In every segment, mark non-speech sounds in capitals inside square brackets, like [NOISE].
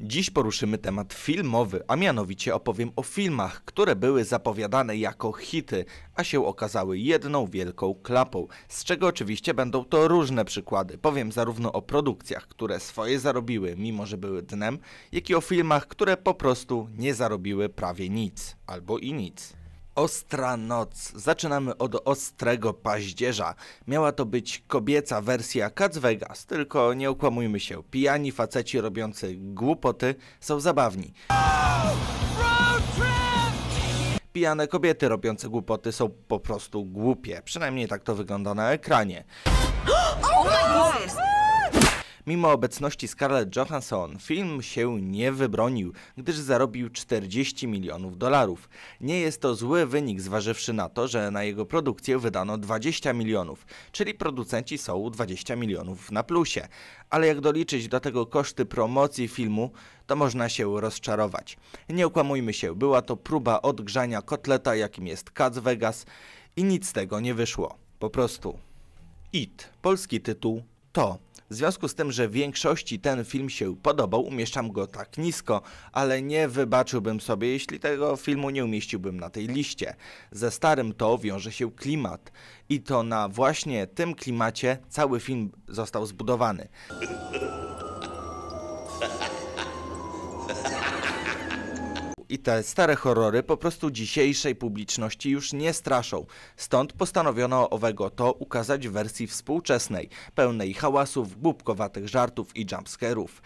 Dziś poruszymy temat filmowy, a mianowicie opowiem o filmach, które były zapowiadane jako hity, a się okazały jedną wielką klapą, z czego oczywiście będą to różne przykłady. Powiem zarówno o produkcjach, które swoje zarobiły, mimo że były dnem, jak i o filmach, które po prostu nie zarobiły prawie nic albo i nic. Ostra Noc. Zaczynamy od Ostrego Paździerza. Miała to być kobieca wersja Cats Vegas, tylko nie okłamujmy się, pijani faceci robiący głupoty są zabawni. Pijane kobiety robiące głupoty są po prostu głupie, przynajmniej tak to wygląda na ekranie. [GASPS] Oh Mimo obecności Scarlett Johansson, film się nie wybronił, gdyż zarobił 40 milionów dolarów. Nie jest to zły wynik, zważywszy na to, że na jego produkcję wydano 20 milionów, czyli producenci są 20 milionów na plusie. Ale jak doliczyć do tego koszty promocji filmu, to można się rozczarować. Nie okłamujmy się, była to próba odgrzania kotleta, jakim jest Cats Vegas i nic z tego nie wyszło. Po prostu. IT, polski tytuł, to w związku z tym, że większości ten film się podobał, umieszczam go tak nisko, ale nie wybaczyłbym sobie, jeśli tego filmu nie umieściłbym na tej liście. Ze starym to wiąże się klimat. I to na właśnie tym klimacie cały film został zbudowany. I te stare horrory po prostu dzisiejszej publiczności już nie straszą. Stąd postanowiono owego to ukazać w wersji współczesnej, pełnej hałasów, głupkowatych żartów i jumpscarów.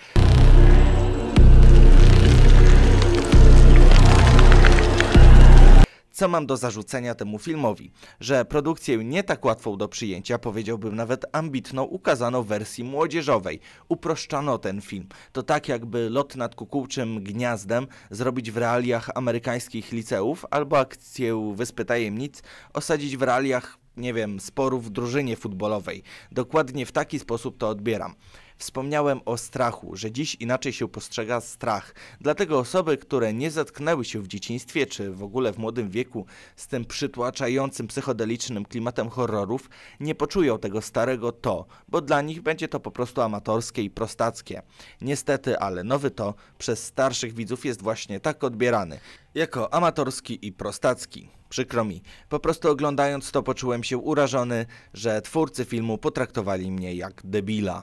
Co mam do zarzucenia temu filmowi? Że produkcję nie tak łatwą do przyjęcia, powiedziałbym nawet ambitną, ukazano w wersji młodzieżowej. Uproszczono ten film. To tak jakby lot nad kukułczym gniazdem zrobić w realiach amerykańskich liceów albo akcję Wyspy Tajemnic osadzić w realiach nie wiem, sporów w drużynie futbolowej. Dokładnie w taki sposób to odbieram. Wspomniałem o strachu, że dziś inaczej się postrzega strach. Dlatego osoby, które nie zatknęły się w dzieciństwie czy w ogóle w młodym wieku z tym przytłaczającym psychodelicznym klimatem horrorów, nie poczują tego starego to, bo dla nich będzie to po prostu amatorskie i prostackie. Niestety, ale nowy to przez starszych widzów jest właśnie tak odbierany jako amatorski i prostacki. Przykro mi, po prostu oglądając to poczułem się urażony, że twórcy filmu potraktowali mnie jak debila.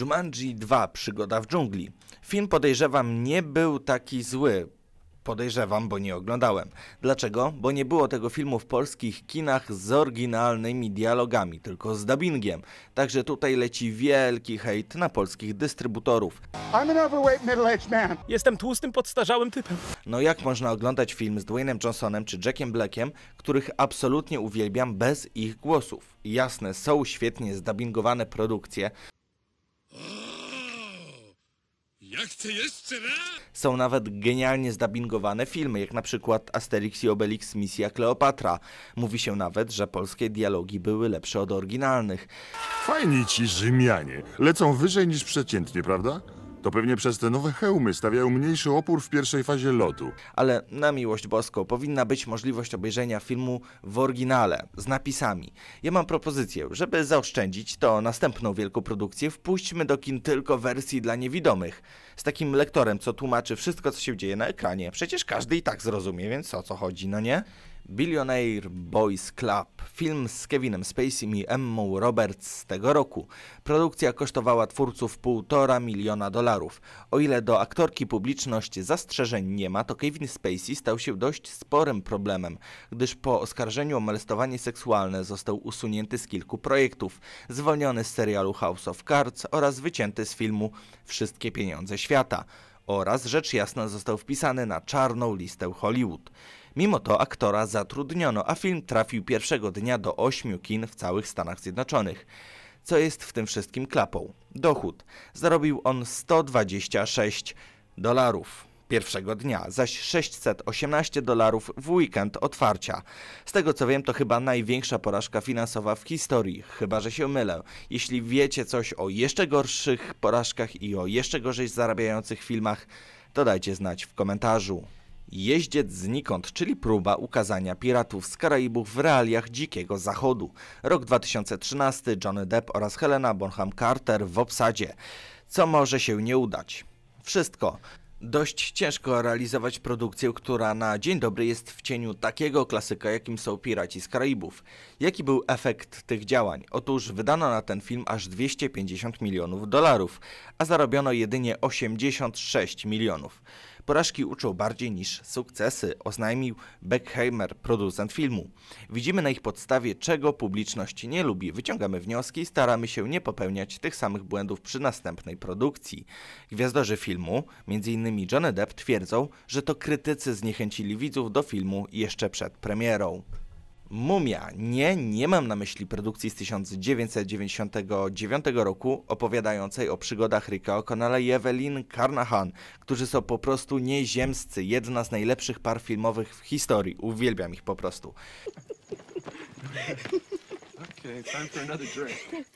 Jumanji 2 Przygoda w dżungli. Film podejrzewam nie był taki zły, Podejrzewam, bo nie oglądałem. Dlaczego? Bo nie było tego filmu w polskich kinach z oryginalnymi dialogami, tylko z dubbingiem. Także tutaj leci wielki hejt na polskich dystrybutorów. Jestem tłustym, podstarzałym typem. No jak można oglądać film z Dwayne'em Johnsonem czy Jackiem Blackiem, których absolutnie uwielbiam bez ich głosów? Jasne, są świetnie zdubbingowane produkcje, ja chcę jeszcze raz! Są nawet genialnie zdabingowane filmy, jak na przykład Asterix i Obelix Misja Kleopatra. Mówi się nawet, że polskie dialogi były lepsze od oryginalnych. Fajni ci Rzymianie. Lecą wyżej niż przeciętnie, prawda? To pewnie przez te nowe hełmy stawiają mniejszy opór w pierwszej fazie lotu. Ale na miłość boską powinna być możliwość obejrzenia filmu w oryginale, z napisami. Ja mam propozycję, żeby zaoszczędzić to następną wielką produkcję, wpuśćmy do kin tylko wersji dla niewidomych. Z takim lektorem, co tłumaczy wszystko, co się dzieje na ekranie. Przecież każdy i tak zrozumie, więc o co chodzi, no nie? Billionaire Boys Club, film z Kevinem Spacey i Emma Roberts z tego roku. Produkcja kosztowała twórców półtora miliona dolarów. O ile do aktorki publiczność zastrzeżeń nie ma, to Kevin Spacey stał się dość sporym problemem, gdyż po oskarżeniu o molestowanie seksualne został usunięty z kilku projektów, zwolniony z serialu House of Cards oraz wycięty z filmu Wszystkie pieniądze świata oraz rzecz jasna został wpisany na czarną listę Hollywood. Mimo to aktora zatrudniono, a film trafił pierwszego dnia do ośmiu kin w całych Stanach Zjednoczonych. Co jest w tym wszystkim klapą? Dochód. Zarobił on 126 dolarów pierwszego dnia, zaś 618 dolarów w weekend otwarcia. Z tego co wiem, to chyba największa porażka finansowa w historii, chyba że się mylę. Jeśli wiecie coś o jeszcze gorszych porażkach i o jeszcze gorzej zarabiających filmach, to dajcie znać w komentarzu. Jeździec znikąd, czyli próba ukazania piratów z Karaibów w realiach dzikiego zachodu. Rok 2013, Johnny Depp oraz Helena Bonham Carter w obsadzie. Co może się nie udać? Wszystko. Dość ciężko realizować produkcję, która na dzień dobry jest w cieniu takiego klasyka, jakim są Piraci z Karaibów. Jaki był efekt tych działań? Otóż wydano na ten film aż 250 milionów dolarów, a zarobiono jedynie 86 milionów porażki uczą bardziej niż sukcesy, oznajmił Beckheimer, producent filmu. Widzimy na ich podstawie, czego publiczność nie lubi, wyciągamy wnioski i staramy się nie popełniać tych samych błędów przy następnej produkcji. Gwiazdorzy filmu, m.in. Johnny Depp, twierdzą, że to krytycy zniechęcili widzów do filmu jeszcze przed premierą. Mumia. Nie, nie mam na myśli produkcji z 1999 roku opowiadającej o przygodach Ricka O'Connella i Evelyn Carnahan, którzy są po prostu nieziemscy. Jedna z najlepszych par filmowych w historii. Uwielbiam ich po prostu. [LAUGHS] Okay, time for another drink.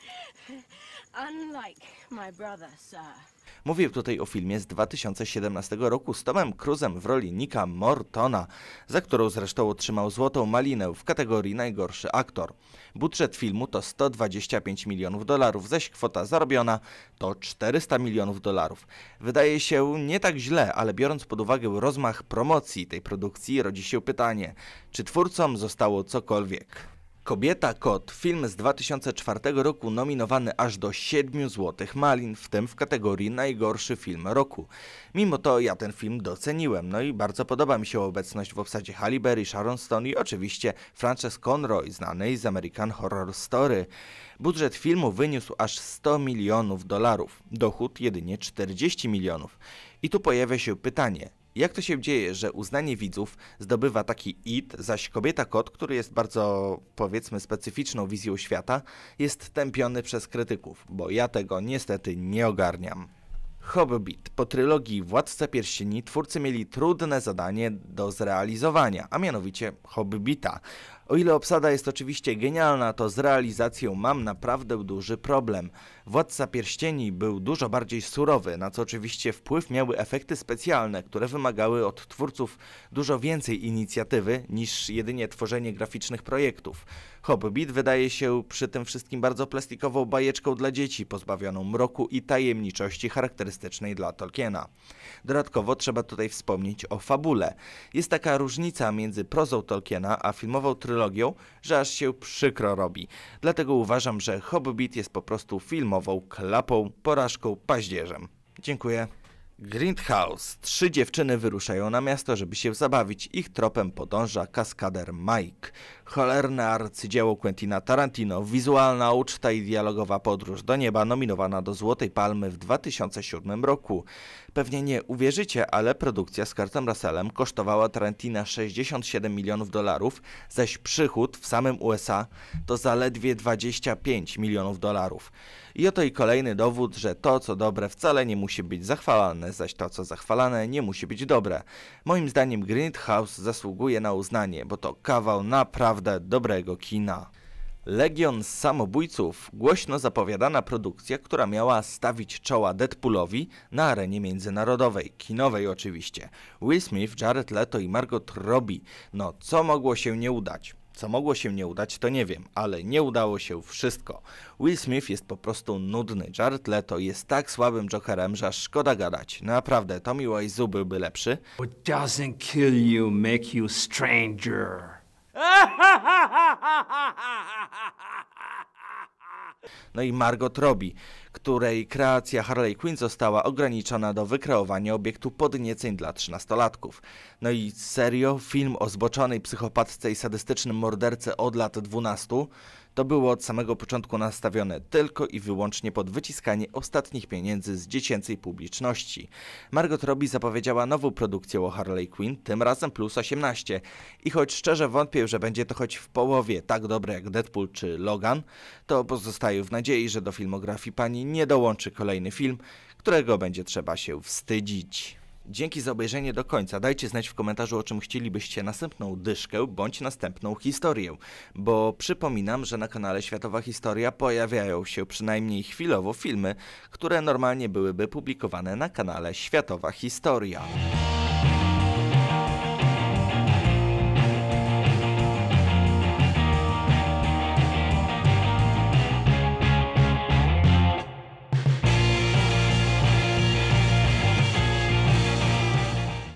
Mówię tutaj o filmie z 2017 roku z Tomem Cruzem w roli Nika Mortona, za którą zresztą otrzymał złotą malinę w kategorii najgorszy aktor. Budżet filmu to 125 milionów dolarów, zaś kwota zarobiona to 400 milionów dolarów. Wydaje się nie tak źle, ale biorąc pod uwagę rozmach promocji tej produkcji rodzi się pytanie, czy twórcom zostało cokolwiek. Kobieta Kot, film z 2004 roku nominowany aż do 7 złotych malin, w tym w kategorii najgorszy film roku. Mimo to ja ten film doceniłem, no i bardzo podoba mi się obecność w obsadzie Halle Sharon Stone i oczywiście Frances Conroy, znanej z American Horror Story. Budżet filmu wyniósł aż 100 milionów dolarów, dochód jedynie 40 milionów. I tu pojawia się pytanie, jak to się dzieje, że uznanie widzów zdobywa taki it, zaś kobieta-kot, który jest bardzo, powiedzmy, specyficzną wizją świata, jest tępiony przez krytyków, bo ja tego niestety nie ogarniam. Hobbit. Po trylogii Władca Pierścieni twórcy mieli trudne zadanie do zrealizowania, a mianowicie Hobbita. O ile obsada jest oczywiście genialna, to z realizacją mam naprawdę duży problem. Władca Pierścieni był dużo bardziej surowy, na co oczywiście wpływ miały efekty specjalne, które wymagały od twórców dużo więcej inicjatywy niż jedynie tworzenie graficznych projektów. Hobbit wydaje się przy tym wszystkim bardzo plastikową bajeczką dla dzieci, pozbawioną mroku i tajemniczości charakterystycznej dla Tolkiena. Dodatkowo trzeba tutaj wspomnieć o fabule. Jest taka różnica między prozą Tolkiena a filmową trylogią trylogią, że aż się przykro robi. Dlatego uważam, że Hobbit jest po prostu filmową klapą, porażką, paździerzem. Dziękuję. Grindhouse. Trzy dziewczyny wyruszają na miasto, żeby się zabawić. Ich tropem podąża kaskader Mike. Cholerne arcydzieło Quentina Tarantino, wizualna uczta i dialogowa podróż do nieba nominowana do Złotej Palmy w 2007 roku. Pewnie nie uwierzycie, ale produkcja z Kurtem Russellem kosztowała Tarantina 67 milionów dolarów, zaś przychód w samym USA to zaledwie 25 milionów dolarów. I oto i kolejny dowód, że to co dobre wcale nie musi być zachwalane, zaś to co zachwalane nie musi być dobre. Moim zdaniem Grindhouse zasługuje na uznanie, bo to kawał naprawdę dobrego kina. Legion Samobójców głośno zapowiadana produkcja, która miała stawić czoła Deadpoolowi na arenie międzynarodowej, kinowej oczywiście. Will Smith, Jared Leto i Margot Robbie. No, co mogło się nie udać? Co mogło się nie udać, to nie wiem, ale nie udało się wszystko. Will Smith jest po prostu nudny, Jared Leto jest tak słabym Jokerem, że szkoda gadać. Naprawdę, Tommy Wiseau byłby lepszy. What doesn't kill you make you stranger. No i Margot Robbie, której kreacja Harley Quinn została ograniczona do wykreowania obiektu podnieceń dla trzynastolatków. No i serio, film o zboczonej psychopatce i sadystycznym morderce od lat dwunastu. To było od samego początku nastawione tylko i wyłącznie pod wyciskanie ostatnich pieniędzy z dziecięcej publiczności. Margot Robbie zapowiedziała nową produkcję o Harley Quinn, tym razem plus 18. I choć szczerze wątpię, że będzie to choć w połowie tak dobre jak Deadpool czy Logan, to pozostaję w nadziei, że do filmografii pani nie dołączy kolejny film, którego będzie trzeba się wstydzić. Dzięki za obejrzenie do końca. Dajcie znać w komentarzu, o czym chcielibyście następną dyszkę bądź następną historię, bo przypominam, że na kanale Światowa Historia pojawiają się przynajmniej chwilowo filmy, które normalnie byłyby publikowane na kanale Światowa Historia.